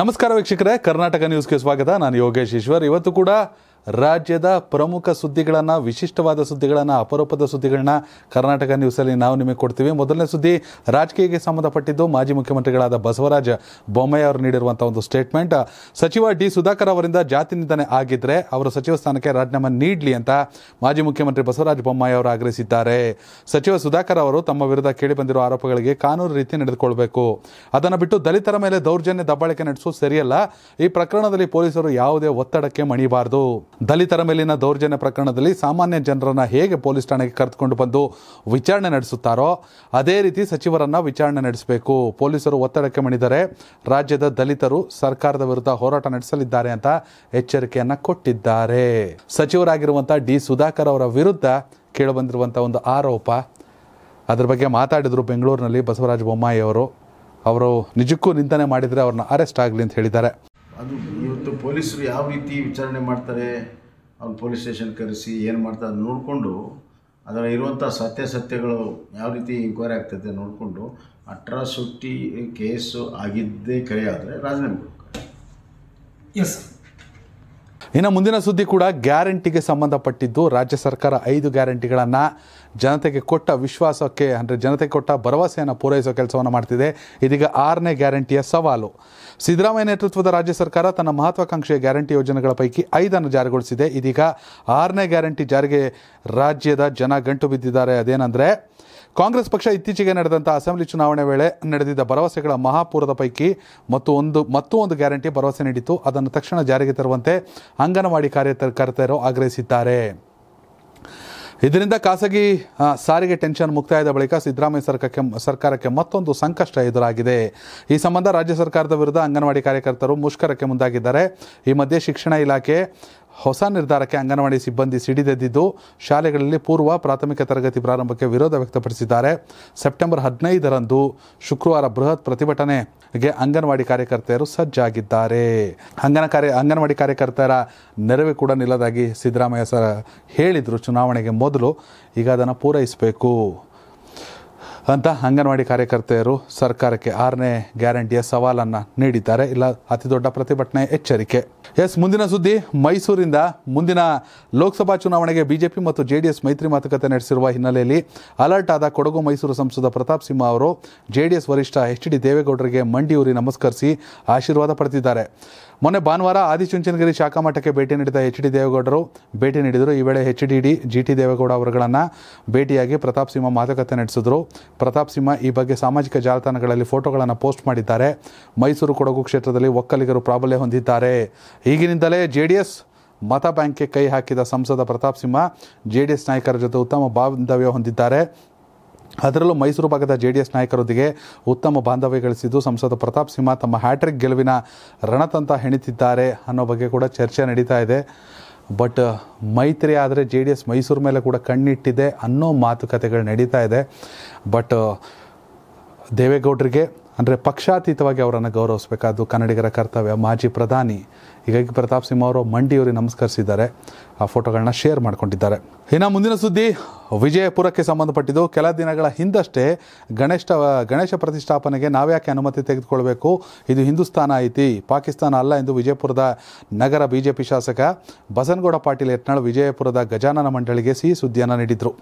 ನಮಸ್ಕಾರ ವೀಕ್ಷಕರೇ ಕರ್ನಾಟಕ ನ್ಯೂಸ್ಗೆ ಸ್ವಾಗತ ನಾನು ಯೋಗೇಶ್ ಈಶ್ವರ್ ಇವತ್ತು ಕೂಡ ರಾಜ್ಯದ ಪ್ರಮುಖ ಸುದ್ದಿಗಳನ್ನು ವಿಶಿಷ್ಟವಾದ ಸುದ್ದಿಗಳನ್ನು ಅಪರೂಪದ ಸುದ್ದಿಗಳನ್ನ ಕರ್ನಾಟಕ ನ್ಯೂಸಲ್ಲಿ ನಾವು ನಿಮಗೆ ಕೊಡ್ತೀವಿ ಮೊದಲನೇ ಸುದ್ದಿ ರಾಜಕೀಯಕ್ಕೆ ಸಂಬಂಧಪಟ್ಟಿದ್ದು ಮಾಜಿ ಮುಖ್ಯಮಂತ್ರಿಗಳಾದ ಬಸವರಾಜ ಬೊಮ್ಮಾಯಿ ಅವರು ನೀಡಿರುವಂಥ ಒಂದು ಸ್ಟೇಟ್ಮೆಂಟ್ ಸಚಿವ ಡಿ ಸುಧಾಕರ್ ಅವರಿಂದ ಜಾತಿ ನಿಂದನೆ ಆಗಿದ್ರೆ ಅವರು ಸಚಿವ ಸ್ಥಾನಕ್ಕೆ ರಾಜೀನಾಮೆ ನೀಡಲಿ ಅಂತ ಮಾಜಿ ಮುಖ್ಯಮಂತ್ರಿ ಬಸವರಾಜ ಬೊಮ್ಮಾಯಿ ಅವರು ಆಗ್ರಹಿಸಿದ್ದಾರೆ ಸಚಿವ ಸುಧಾಕರ್ ಅವರು ತಮ್ಮ ವಿರುದ್ಧ ಕೇಳಿಬಂದಿರುವ ಆರೋಪಗಳಿಗೆ ಕಾನೂನು ರೀತಿ ನಡೆದುಕೊಳ್ಬೇಕು ಅದನ್ನು ಬಿಟ್ಟು ದಲಿತರ ಮೇಲೆ ದೌರ್ಜನ್ಯ ದಬ್ಬಾಳಿಕೆ ನಡೆಸೋ ಸರಿಯಲ್ಲ ಈ ಪ್ರಕರಣದಲ್ಲಿ ಪೊಲೀಸರು ಯಾವುದೇ ಒತ್ತಡಕ್ಕೆ ಮಣಿಬಾರದು ದಲಿತರ ಮೇಲಿನ ದೌರ್ಜನ್ಯ ಪ್ರಕರಣದಲ್ಲಿ ಸಾಮಾನ್ಯ ಜನರನ್ನು ಹೇಗೆ ಪೊಲೀಸ್ ಠಾಣೆಗೆ ಕರೆದುಕೊಂಡು ಬಂದು ವಿಚಾರಣೆ ನಡೆಸುತ್ತಾರೋ ಅದೇ ರೀತಿ ಸಚಿವರನ್ನು ವಿಚಾರಣೆ ನಡೆಸಬೇಕು ಪೊಲೀಸರು ಒತ್ತಡಕ್ಕೆ ಮಣಿದರೆ ರಾಜ್ಯದ ದಲಿತರು ಸರ್ಕಾರದ ವಿರುದ್ಧ ಹೋರಾಟ ನಡೆಸಲಿದ್ದಾರೆ ಅಂತ ಎಚ್ಚರಿಕೆಯನ್ನು ಕೊಟ್ಟಿದ್ದಾರೆ ಸಚಿವರಾಗಿರುವಂಥ ಡಿ ಸುಧಾಕರ್ ಅವರ ವಿರುದ್ಧ ಕೇಳಿಬಂದಿರುವಂಥ ಒಂದು ಆರೋಪ ಅದರ ಬಗ್ಗೆ ಮಾತಾಡಿದರು ಬೆಂಗಳೂರಿನಲ್ಲಿ ಬಸವರಾಜ ಬೊಮ್ಮಾಯಿ ಅವರು ಅವರು ನಿಜಕ್ಕೂ ನಿಂದನೆ ಮಾಡಿದರೆ ಅವ್ರನ್ನ ಅರೆಸ್ಟ್ ಆಗಲಿ ಅಂತ ಹೇಳಿದ್ದಾರೆ ಪೊಲೀಸರು ಯಾವ ರೀತಿ ವಿಚಾರಣೆ ಮಾಡ್ತಾರೆ ಅವ್ರು ಪೊಲೀಸ್ ಸ್ಟೇಷನ್ ಕರೆಸಿ ಏನು ಮಾಡ್ತಾರೆ ನೋಡಿಕೊಂಡು ಅದರ ಇರುವಂಥ ಸತ್ಯಾಸತ್ಯಗಳು ಯಾವ ರೀತಿ ಇನ್ಕ್ವೈರಿ ಆಗ್ತದೆ ನೋಡಿಕೊಂಡು ಅಟ್ರಾಸಿಟಿ ಕೇಸು ಆಗಿದ್ದೇ ಕೈ ಆದರೆ ರಾಜೀನಾಮೆ ಎಸ್ ಇನ್ನು ಮುಂದಿನ ಸುದ್ದಿ ಕೂಡ ಗ್ಯಾರಂಟಿಗೆ ಸಂಬಂಧಪಟ್ಟಿದ್ದು ರಾಜ್ಯ ಸರ್ಕಾರ ಐದು ಗ್ಯಾರಂಟಿಗಳನ್ನು ಜನತೆಗೆ ಕೊಟ್ಟ ವಿಶ್ವಾಸಕ್ಕೆ ಅಂದರೆ ಜನತೆಗೆ ಕೊಟ್ಟ ಭರವಸೆಯನ್ನು ಪೂರೈಸೋ ಕೆಲಸವನ್ನು ಮಾಡ್ತಿದೆ ಇದೀಗ ಆರನೇ ಗ್ಯಾರಂಟಿಯ ಸವಾಲು ಸಿದ್ದರಾಮಯ್ಯ ನೇತೃತ್ವದ ರಾಜ್ಯ ಸರ್ಕಾರ ತನ್ನ ಮಹತ್ವಾಕಾಂಕ್ಷೆಯ ಗ್ಯಾರಂಟಿ ಯೋಜನೆಗಳ ಪೈಕಿ ಐದನ್ನು ಜಾರಿಗೊಳಿಸಿದೆ ಇದೀಗ ಆರನೇ ಗ್ಯಾರಂಟಿ ಜಾರಿಗೆ ರಾಜ್ಯದ ಜನ ಗಂಟು ಬಿದ್ದಿದ್ದಾರೆ ಅದೇನೆಂದರೆ ಕಾಂಗ್ರೆಸ್ ಪಕ್ಷ ಇತ್ತೀಚೆಗೆ ನಡೆದಂಥ ಅಸೆಂಬ್ಲಿ ಚುನಾವಣೆ ವೇಳೆ ನಡೆದಿದ್ದ ಭರವಸೆಗಳ ಮಹಾಪೂರದ ಪೈಕಿ ಮತ್ತು ಒಂದು ಮತ್ತೂ ಒಂದು ಗ್ಯಾರಂಟಿ ಭರವಸೆ ನೀಡಿತು ಅದನ್ನು ತಕ್ಷಣ ಜಾರಿಗೆ ತರುವಂತೆ ಅಂಗನವಾಡಿ ಕಾರ್ಯಕರ್ತರು ಆಗ್ರಹಿಸಿದ್ದಾರೆ ಇದರಿಂದ ಖಾಸಗಿ ಸಾರಿಗೆ ಟೆನ್ಷನ್ ಮುಕ್ತಾಯದ ಬಳಿಕ ಸಿದ್ದರಾಮಯ್ಯ ಸರ್ಕಾರಕ್ಕೆ ಸರ್ಕಾರಕ್ಕೆ ಮತ್ತೊಂದು ಸಂಕಷ್ಟ ಎದುರಾಗಿದೆ ಈ ಸಂಬಂಧ ರಾಜ್ಯ ಸರ್ಕಾರದ ವಿರುದ್ಧ ಅಂಗನವಾಡಿ ಕಾರ್ಯಕರ್ತರು ಮುಷ್ಕರಕ್ಕೆ ಮುಂದಾಗಿದ್ದಾರೆ ಈ ಮಧ್ಯೆ ಶಿಕ್ಷಣ ಇಲಾಖೆ ಹೊಸ ನಿರ್ಧಾರಕ್ಕೆ ಅಂಗನವಾಡಿ ಸಿಬ್ಬಂದಿ ಸಿಡಿದೆದ್ದಿದ್ದು ಶಾಲೆಗಳಲ್ಲಿ ಪೂರ್ವ ಪ್ರಾಥಮಿಕ ತರಗತಿ ಪ್ರಾರಂಭಕ್ಕೆ ವಿರೋಧ ವ್ಯಕ್ತಪಡಿಸಿದ್ದಾರೆ ಸೆಪ್ಟೆಂಬರ್ ಹದಿನೈದರಂದು ಶುಕ್ರವಾರ ಬೃಹತ್ ಪ್ರತಿಭಟನೆ ಗೆ ಅಂಗನವಾಡಿ ಕಾರ್ಯಕರ್ತೆಯರು ಸಜ್ಜಾಗಿದ್ದಾರೆ ಅಂಗನ ಕಾರ್ಯ ಅಂಗನವಾಡಿ ಕಾರ್ಯಕರ್ತರ ನೆರವೇ ಕೂಡ ನಿಲ್ಲದಾಗಿ ಸಿದ್ದರಾಮಯ್ಯ ಸರ್ ಹೇಳಿದರು ಚುನಾವಣೆಗೆ ಮೊದಲು ಈಗ ಅದನ್ನು ಪೂರೈಸಬೇಕು ಅಂತ ಅಂಗನವಾಡಿ ಕಾರ್ಯಕರ್ತೆಯರು ಸರ್ಕಾರಕ್ಕೆ ಆರನೇ ಗ್ಯಾರಂಟಿಯ ಸವಾಲನ್ನು ನೀಡಿದ್ದಾರೆ ಇಲ್ಲ ಅತಿ ದೊಡ್ಡ ಪ್ರತಿಭಟನೆ ಎಚ್ಚರಿಕೆ ಎಸ್ ಮುಂದಿನ ಸುದ್ದಿ ಮೈಸೂರಿಂದ ಮುಂದಿನ ಲೋಕಸಭಾ ಚುನಾವಣೆಗೆ ಬಿಜೆಪಿ ಮತ್ತು ಜೆಡಿಎಸ್ ಮೈತ್ರಿ ಮಾತುಕತೆ ನಡೆಸಿರುವ ಹಿನ್ನೆಲೆಯಲ್ಲಿ ಅಲರ್ಟ್ ಆದ ಕೊಡಗು ಮೈಸೂರು ಸಂಸದ ಪ್ರತಾಪ್ ಸಿಂಹ ಅವರು ಜೆಡಿಎಸ್ ವರಿಷ್ಠ ಎಚ್ ಡಿ ದೇವೇಗೌಡರಿಗೆ ಮಂಡಿಯೂರಿ ನಮಸ್ಕರಿಸಿ ಆಶೀರ್ವಾದ ಪಡೆದಿದ್ದಾರೆ ಮೊನ್ನೆ ಭಾನುವಾರ ಆದಿಚುಂಚನಗಿರಿ ಶಾಖಾ ಮಠಕ್ಕೆ ಭೇಟಿ ನೀಡಿದ ಎಚ್ ಡಿ ದೇವೇಗೌಡರು ಭೇಟಿ ನೀಡಿದರು ಈ ವೇಳೆ H D D G T Devegowda ಅವರುಗಳನ್ನು ಭೇಟಿಯಾಗಿ ಪ್ರತಾಪ್ ಸಿಂಹ ಮಾತುಕತೆ ನಡೆಸಿದರು ಪ್ರತಾಪ್ ಸಿಂಹ ಈ ಬಗ್ಗೆ ಸಾಮಾಜಿಕ ಜಾಲತಾಣಗಳಲ್ಲಿ ಫೋಟೋಗಳನ್ನು ಪೋಸ್ಟ್ ಮಾಡಿದ್ದಾರೆ ಮೈಸೂರು ಕೊಡಗು ಕ್ಷೇತ್ರದಲ್ಲಿ ಒಕ್ಕಲಿಗರು ಪ್ರಾಬಲ್ಯ ಹೊಂದಿದ್ದಾರೆ ಈಗಿನಿಂದಲೇ ಜೆ ಡಿ ಎಸ್ ಮತ ಬ್ಯಾಂಕ್ಗೆ ಕೈ ಹಾಕಿದ ಸಂಸದ Pratap Simha J D S ನಾಯಕರ ಜೊತೆ ಉತ್ತಮ ಬಾಂಧವ್ಯ ಹೊಂದಿದ್ದಾರೆ ಅದರಲ್ಲೂ ಮೈಸೂರು ಭಾಗದ ಜೆ ಡಿ ಎಸ್ ನಾಯಕರೊಂದಿಗೆ ಉತ್ತಮ ಬಾಂಧವ್ಯ ಗಳಿಸಿದ್ದು ಸಂಸದ ಪ್ರತಾಪ್ ಸಿಂಹ ತಮ್ಮ ಹ್ಯಾಟ್ರಿಕ್ ಗೆಲುವಿನ ರಣತಂತ ಹೆಣಿತಿದ್ದಾರೆ ಅನ್ನೋ ಬಗ್ಗೆ ಕೂಡ ಚರ್ಚೆ ನಡೀತಾ ಇದೆ ಬಟ್ ಮೈತ್ರಿ ಆದರೆ ಜೆ ಡಿ ಎಸ್ ಮೈಸೂರು ಮೇಲೆ ಕೂಡ ಕಣ್ಣಿಟ್ಟಿದೆ ಅನ್ನೋ ಮಾತುಕತೆಗಳು ನಡೀತಾ ಇದೆ ಬಟ್ ದೇವೇಗೌಡರಿಗೆ ಅಂದರೆ ಪಕ್ಷಾತೀತವಾಗಿ ಅವರನ್ನು ಗೌರವಿಸಬೇಕಾದ್ದು ಕನ್ನಡಿಗರ ಕರ್ತವ್ಯ ಮಾಜಿ ಪ್ರಧಾನಿ ಹೀಗಾಗಿ ಪ್ರತಾಪ್ ಸಿಂಹ ಅವರು ಮಂಡಿಯವರಿಗೆ ನಮಸ್ಕರಿಸಿದ್ದಾರೆ ಆ ಫೋಟೋಗಳನ್ನ ಶೇರ್ ಮಾಡಿಕೊಂಡಿದ್ದಾರೆ ಇನ್ನು ಮುಂದಿನ ಸುದ್ದಿ ವಿಜಯಪುರಕ್ಕೆ ಸಂಬಂಧಪಟ್ಟಿದ್ದು ಕೆಲ ದಿನಗಳ ಹಿಂದಷ್ಟೇ ಗಣೇಶ ಗಣೇಶ ಪ್ರತಿಷ್ಠಾಪನೆಗೆ ನಾವ್ಯಾಕೆ ಅನುಮತಿ ತೆಗೆದುಕೊಳ್ಬೇಕು ಇದು ಹಿಂದೂಸ್ತಾನ ಐತಿ ಪಾಕಿಸ್ತಾನ ಅಲ್ಲ ಎಂದು ವಿಜಯಪುರದ ನಗರ ಬಿಜೆಪಿ ಶಾಸಕ ಬಸನಗೌಡ ಪಾಟೀಲ್ ಯತ್ನಾಳ್ ವಿಜಯಪುರದ ಗಜಾನನ ಮಂಡಳಿಗೆ ಸಿಹಿ ಸುದ್ದಿಯನ್ನು ನೀಡಿದರು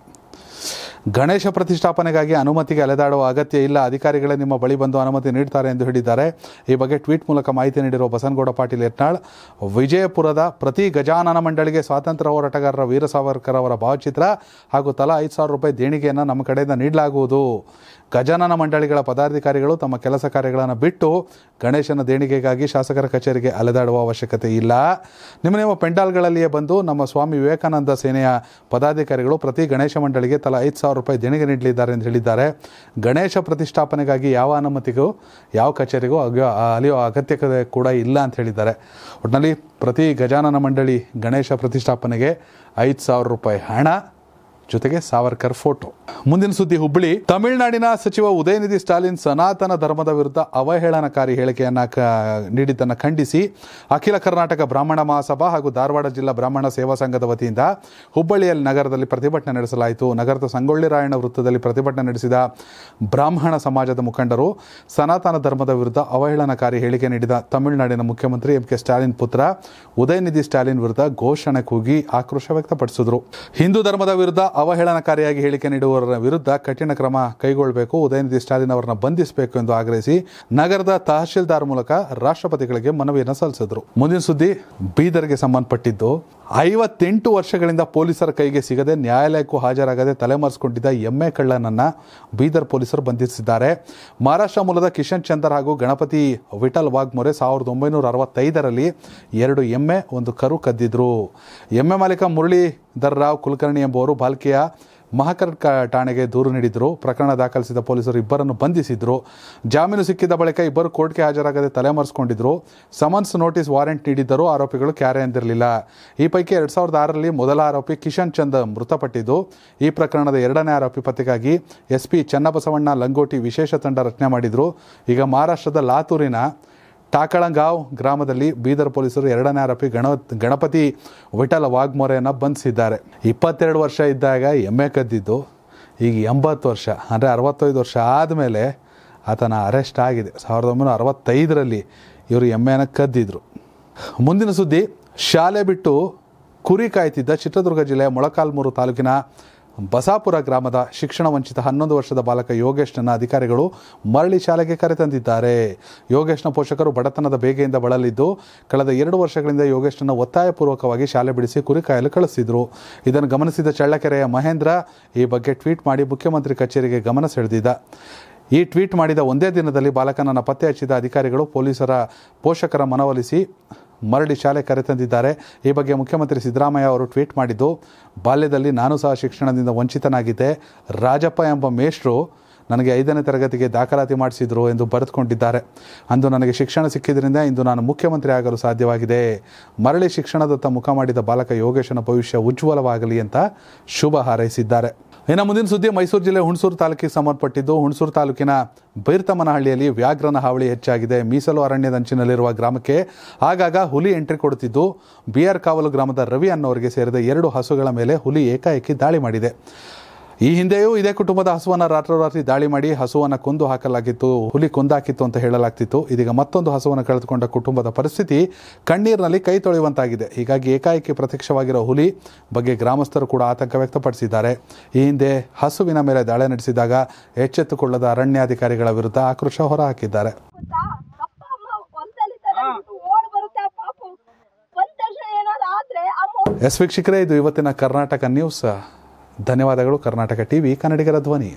ಗಣೇಶ ಪ್ರತಿಷ್ಠಾಪನೆಗಾಗಿ ಅನುಮತಿಗೆ ಅಲೆದಾಡುವ ಅಗತ್ಯ ಇಲ್ಲ ಅಧಿಕಾರಿಗಳೇ ನಿಮ್ಮ ಬಳಿ ಬಂದು ಅನುಮತಿ ನೀಡ್ತಾರೆ ಎಂದು ಹೇಳಿದ್ದಾರೆ ಈ ಬಗ್ಗೆ ಟ್ವೀಟ್ ಮೂಲಕ ಮಾಹಿತಿ ನೀಡಿರುವ ಬಸನಗೌಡ ಪಾಟೀಲ್ ಯತ್ನಾಳ್ ವಿಜಯಪುರದ ಪ್ರತಿ ಗಜಾನನ ಮಂಡಳಿಗೆ ಸ್ವಾತಂತ್ರ್ಯ ಹೋರಾಟಗಾರರ ವೀರ ಸಾವರ್ಕರ್ ಅವರ ಭಾವಚಿತ್ರ ಹಾಗೂ ತಲಾ ಐದು ಸಾವಿರ ರೂಪಾಯಿ ದೇಣಿಗೆಯನ್ನು ನಮ್ಮ ಕಡೆಯಿಂದ ನೀಡಲಾಗುವುದು ಗಜಾನನ ಮಂಡಳಿಗಳ ಪದಾಧಿಕಾರಿಗಳು ತಮ್ಮ ಕೆಲಸ ಕಾರ್ಯಗಳನ್ನು ಬಿಟ್ಟು ಗಣೇಶನ ದೇಣಿಗೆಗಾಗಿ ಶಾಸಕರ ಕಚೇರಿಗೆ ಅಲೆದಾಡುವ ಅವಶ್ಯಕತೆ ಇಲ್ಲ ನಿಮ್ಮ ನಿಮ್ಮ ಪೆಂಡಾಲ್ಗಳಲ್ಲಿಯೇ ಬಂದು ನಮ್ಮ ಸ್ವಾಮಿ ವಿವೇಕಾನಂದ ಸೇನೆಯ ಪದಾಧಿಕಾರಿಗಳು ಪ್ರತಿ ಗಣೇಶ ಮಂಡಳಿಗೆ ತಲಾ ಐದು ಸಾವಿರ ರೂಪಾಯಿ ದೇಣಿಗೆ ನೀಡಲಿದ್ದಾರೆ ಎಂದು ಹೇಳಿದ್ದಾರೆ ಗಣೇಶ ಪ್ರತಿಷ್ಠಾಪನೆಗಾಗಿ ಯಾವ ಅನುಮತಿಗೂ ಯಾವ ಕಚೇರಿಗೂ ಅಲಿಯೋ ಅಗತ್ಯತೆ ಕೂಡ ಇಲ್ಲ ಅಂತ ಹೇಳಿದ್ದಾರೆ ಒಟ್ಟಿನಲ್ಲಿ ಪ್ರತಿ ಗಜಾನನ ಮಂಡಳಿ ಗಣೇಶ ಪ್ರತಿಷ್ಠಾಪನೆಗೆ ಐದು ಸಾವಿರ ರೂಪಾಯಿ ಹಣ ಜೊತೆಗೆ ಸಾವರ್ಕರ್ ಫೋಟೋ ಮುಂದಿನ ಸುದ್ದಿ ಹುಬ್ಬಳ್ಳಿ ತಮಿಳುನಾಡಿನ ಸಚಿವ ಉದಯನಿಧಿ ಸ್ಟಾಲಿನ್ ಸನಾತನ ಧರ್ಮದ ವಿರುದ್ಧ ಅವಹೇಳನಕಾರಿ ಹೇಳಿಕೆಯನ್ನು ನೀಡಿದ್ದನ್ನು ಖಂಡಿಸಿ ಅಖಿಲ ಕರ್ನಾಟಕ ಬ್ರಾಹ್ಮಣ ಮಹಾಸಭಾ ಹಾಗೂ ಧಾರವಾಡ ಜಿಲ್ಲಾ ಬ್ರಾಹ್ಮಣ ಸೇವಾ ಸಂಘದ ವತಿಯಿಂದ ಹುಬ್ಬಳ್ಳಿಯಲ್ಲಿ ನಗರದಲ್ಲಿ ಪ್ರತಿಭಟನೆ ನಡೆಸಲಾಯಿತು ನಗರದ ಸಂಗೊಳ್ಳಿ ರಾಯಣ್ಣ ವೃತ್ತದಲ್ಲಿ ಪ್ರತಿಭಟನೆ ನಡೆಸಿದ ಬ್ರಾಹ್ಮಣ ಸಮಾಜದ ಮುಖಂಡರು ಸನಾತನ ಧರ್ಮದ ವಿರುದ್ಧ ಅವಹೇಳನಕಾರಿ ಹೇಳಿಕೆ ನೀಡಿದ ತಮಿಳುನಾಡಿನ ಮುಖ್ಯಮಂತ್ರಿ ಎಂ ಕೆ ಸ್ಟಾಲಿನ್ ಪುತ್ರ ಉದಯನಿಧಿ ಸ್ಟಾಲಿನ್ ವಿರುದ್ಧ ಘೋಷಣೆ ಕೂಗಿ ಆಕ್ರೋಶ ವ್ಯಕ್ತಪಡಿಸಿದರು ಹಿಂದೂ ಧರ್ಮದ ವಿರುದ್ಧ ಅವಹೇಳನಕಾರಿಯಾಗಿ ಹೇಳಿಕೆ ನೀಡುವವರ ವಿರುದ್ಧ ಕಠಿಣ ಕ್ರಮ ಕೈಗೊಳ್ಳಬೇಕು ಉದಯನಿಧಿ ಸ್ಟಾಲಿನ್ ಅವರನ್ನ ಬಂಧಿಸಬೇಕು ಎಂದು ಆಗ್ರಹಿಸಿ ನಗರದ ತಹಶೀಲ್ದಾರ್ ಮೂಲಕ ರಾಷ್ಟ್ರಪತಿಗಳಿಗೆ ಮನವಿಯನ್ನು ಸಲ್ಲಿಸಿದರು ಮುಂದಿನ ಸುದ್ದಿ ಬೀದರ್ಗೆ ಸಂಬಂಧಪಟ್ಟಿದ್ದು ಐವತ್ತೆಂಟು ವರ್ಷಗಳಿಂದ ಪೊಲೀಸರ ಕೈಗೆ ಸಿಗದೆ ನ್ಯಾಯಾಲಯಕ್ಕೂ ಹಾಜರಾಗದೆ ತಲೆಮರೆಸಿಕೊಂಡಿದ್ದ ಎಮ್ಮೆ ಕಳ್ಳನನ್ನು ಬೀದರ್ ಪೊಲೀಸರು ಬಂಧಿಸಿದ್ದಾರೆ ಮಹಾರಾಷ್ಟ್ರ ಮೂಲದ ಕಿಶನ್ ಚಂದರ್ ಹಾಗೂ ಗಣಪತಿ ವಿಠಲ್ ವಾಗ್ಮೊರೆ ಸಾವಿರದ ಒಂಬೈನೂರ ಅರವತ್ತೈದರಲ್ಲಿ ಎರಡು ಎಮ್ಮೆ ಒಂದು ಕರು ಕದ್ದಿದ್ರು ಎಮ್ಮೆ ಮಾಲೀಕ ಮುರಳೀಧರ್ ರಾವ್ ಕುಲಕರ್ಣಿ ಎಂಬುವರು ಬಾಲ್ಕಿಯ ಮಹಾಕರ್ ಠಾಣೆಗೆ ದೂರು ನೀಡಿದ್ರು ಪ್ರಕರಣ ದಾಖಲಿಸಿದ ಪೊಲೀಸರು ಇಬ್ಬರನ್ನು ಬಂಧಿಸಿದ್ರು ಜಾಮೀನು ಸಿಕ್ಕಿದ ಬಳಿಕ ಇಬ್ಬರು ಕೋರ್ಟ್ಗೆ ಹಾಜರಾಗದೆ ತಲೆಮರೆಸ್ಕೊಂಡಿದ್ರು ಸಮನ್ಸ್ ನೋಟಿಸ್ ವಾರೆಂಟ್ ನೀಡಿದ್ದರೂ ಆರೋಪಿಗಳು ಕ್ಯಾರೆ ಎಂದಿರಲಿಲ್ಲ ಈ ಪೈಕಿ ಎರಡ್ ಸಾವಿರದ ಆರರಲ್ಲಿ ಮೊದಲ ಆರೋಪಿ ಕಿಶನ್ ಚಂದ್ ಮೃತಪಟ್ಟಿದ್ದು ಈ ಪ್ರಕರಣದ ಎರಡನೇ ಆರೋಪಿ ಪತ್ತೆಗಾಗಿ ಎಸ್ ಪಿ ಚನ್ನಬಸವಣ್ಣ ಲಂಗೋಟಿ ವಿಶೇಷ ತಂಡ ರಚನೆ ಮಾಡಿದ್ರು ಈಗ ಮಹಾರಾಷ್ಟ್ರದ ಲಾತೂರಿನ ಟಾಕಳಂಗಾಂವ್ ಗ್ರಾಮದಲ್ಲಿ ಬೀದರ್ ಪೊಲೀಸರು ಎರಡನೇ ಆರೋಪಿ ಗಣ ಗಣಪತಿ ವಿಠಲ ವಾಗ್ಮೊರೆಯನ್ನು ಬಂಧಿಸಿದ್ದಾರೆ ಇಪ್ಪತ್ತೆರಡು ವರ್ಷ ಇದ್ದಾಗ ಎಮ್ಮೆ ಕದ್ದಿದ್ದು ಈಗ ಎಂಬತ್ತು ವರ್ಷ ಅಂದರೆ ಅರವತ್ತೈದು ವರ್ಷ ಆದಮೇಲೆ ಆತನ ಅರೆಸ್ಟ್ ಆಗಿದೆ ಸಾವಿರದ ಒಂಬೈನೂರ ಅರವತ್ತೈದರಲ್ಲಿ ಇವರು ಎಮ್ಮೆಯನ್ನು ಕದ್ದಿದ್ರು ಮುಂದಿನ ಸುದ್ದಿ ಶಾಲೆ ಬಿಟ್ಟು ಕುರಿ ಕಾಯ್ತಿದ್ದ ಚಿತ್ರದುರ್ಗ ಜಿಲ್ಲೆಯ ಮೊಳಕಾಲ್ಮೂರು ತಾಲೂಕಿನ ಬಸಾಪುರ ಗ್ರಾಮದ ಶಿಕ್ಷಣ ವಂಚಿತ ಹನ್ನೊಂದು ವರ್ಷದ ಬಾಲಕ ಯೋಗೇಶ್ನನ್ನು ಅಧಿಕಾರಿಗಳು ಮರಳಿ ಶಾಲೆಗೆ ಕರೆತಂದಿದ್ದಾರೆ ಯೋಗೇಶ್ನ ಪೋಷಕರು ಬಡತನದ ಬೇಗೆಯಿಂದ ಬಳಲಿದ್ದು ಕಳೆದ ಎರಡು ವರ್ಷಗಳಿಂದ ಯೋಗೇಶ್ನನ್ನು ಒತ್ತಾಯಪೂರ್ವಕವಾಗಿ ಶಾಲೆ ಬಿಡಿಸಿ ಕುರಿಕಾಯಲು ಕಳಿಸಿದ್ರು ಇದನ್ನು ಗಮನಿಸಿದ ಚಳ್ಳಕೆರೆಯ ಮಹೇಂದ್ರ ಈ ಬಗ್ಗೆ ಟ್ವೀಟ್ ಮಾಡಿ ಮುಖ್ಯಮಂತ್ರಿ ಕಚೇರಿಗೆ ಗಮನ ಸೆಳೆದಿದ್ದ ಈ ಟ್ವೀಟ್ ಮಾಡಿದ ಒಂದೇ ದಿನದಲ್ಲಿ ಬಾಲಕನನ್ನು ಪತ್ತೆ ಹಚ್ಚಿದ ಅಧಿಕಾರಿಗಳು ಪೊಲೀಸರ ಪೋಷಕರ ಮನವೊಲಿಸಿ ಮರಳಿ ಶಾಲೆ ಕರೆತಂದಿದ್ದಾರೆ ಈ ಬಗ್ಗೆ ಮುಖ್ಯಮಂತ್ರಿ ಸಿದ್ದರಾಮಯ್ಯ ಅವರು ಟ್ವೀಟ್ ಮಾಡಿದ್ದು ಬಾಲ್ಯದಲ್ಲಿ ನಾನು ಸಹ ಶಿಕ್ಷಣದಿಂದ ವಂಚಿತನಾಗಿದ್ದೆ ರಾಜಪ್ಪ ಎಂಬ ಮೇಷ್ಟ್ರು ನನಗೆ ಐದನೇ ತರಗತಿಗೆ ದಾಖಲಾತಿ ಮಾಡಿಸಿದರು ಎಂದು ಬರೆದುಕೊಂಡಿದ್ದಾರೆ ಅಂದು ನನಗೆ ಶಿಕ್ಷಣ ಸಿಕ್ಕಿದ್ರಿಂದ ಇಂದು ನಾನು ಮುಖ್ಯಮಂತ್ರಿ ಆಗಲು ಸಾಧ್ಯವಾಗಿದೆ ಮರಳಿ ಶಿಕ್ಷಣದತ್ತ ಮುಖ ಮಾಡಿದ ಬಾಲಕ ಯೋಗೇಶನ ಭವಿಷ್ಯ ಉಜ್ವಲವಾಗಲಿ ಅಂತ ಶುಭ ಹಾರೈಸಿದ್ದಾರೆ ಇನ್ನು ಮುಂದಿನ ಸುದ್ದಿ ಮೈಸೂರು ಜಿಲ್ಲೆ ಹುಣಸೂರು ತಾಲೂಕಿಗೆ ಸಂಬಂಧಪಟ್ಟಿದ್ದು ಹುಣಸೂರು ತಾಲೂಕಿನ ಬೈರ್ತಮ್ಮನಹಳ್ಳಿಯಲ್ಲಿ ವ್ಯಾಘ್ರನ ಹಾವಳಿ ಹೆಚ್ಚಾಗಿದೆ ಮೀಸಲು ಅರಣ್ಯದ ಅಂಚಿನಲ್ಲಿರುವ ಗ್ರಾಮಕ್ಕೆ ಆಗಾಗ ಹುಲಿ ಎಂಟ್ರಿ ಕೊಡುತ್ತಿದ್ದು ಬಿ ಆರ್ ಕಾವಲು ಗ್ರಾಮದ ರವಿ ಅನ್ನೋರಿಗೆ ಸೇರಿದ ಎರಡು ಹಸುಗಳ ಮೇಲೆ ಹುಲಿ ಏಕಾಏಕಿ ದಾಳಿ ಮಾಡಿದೆ ಈ ಹಿಂದೆಯೂ ಇದೇ ಕುಟುಂಬದ ಹಸುವನ್ನು ರಾತ್ರೋರಾತ್ರಿ ದಾಳಿ ಮಾಡಿ ಹಸುವನ್ನು ಕೊಂದು ಹಾಕಲಾಗಿತ್ತು ಹುಲಿ ಕೊಂದಾಕಿತ್ತು ಅಂತ ಹೇಳಲಾಗ್ತಿತ್ತು ಇದೀಗ ಮತ್ತೊಂದು ಹಸುವನ್ನು ಕಳೆದುಕೊಂಡ ಕುಟುಂಬದ ಪರಿಸ್ಥಿತಿ ಕಣ್ಣೀರಿನಲ್ಲಿ ಕೈ ತೊಳೆಯುವಂತಾಗಿದೆ ಹೀಗಾಗಿ ಏಕಾಏಕಿ ಪ್ರತ್ಯಕ್ಷವಾಗಿರುವ ಹುಲಿ ಬಗ್ಗೆ ಗ್ರಾಮಸ್ಥರು ಕೂಡ ಆತಂಕ ವ್ಯಕ್ತಪಡಿಸಿದ್ದಾರೆ ಈ ಹಿಂದೆ ಹಸುವಿನ ಮೇಲೆ ದಾಳಿ ನಡೆಸಿದಾಗ ಎಚ್ಚೆತ್ತುಕೊಳ್ಳದ ಅರಣ್ಯಾಧಿಕಾರಿಗಳ ವಿರುದ್ಧ ಆಕ್ರೋಶ ಹೊರಹಾಕಿದ್ದಾರೆ ಎಸ್ ವೀಕ್ಷಕರೇ ಇದು ಇವತ್ತಿನ ಕರ್ನಾಟಕ ನ್ಯೂಸ್ ಧನ್ಯವಾದಗಳು ಕರ್ನಾಟಕ ಟಿವಿ ಕನ್ನಡಿಗರ ಧ್ವನಿ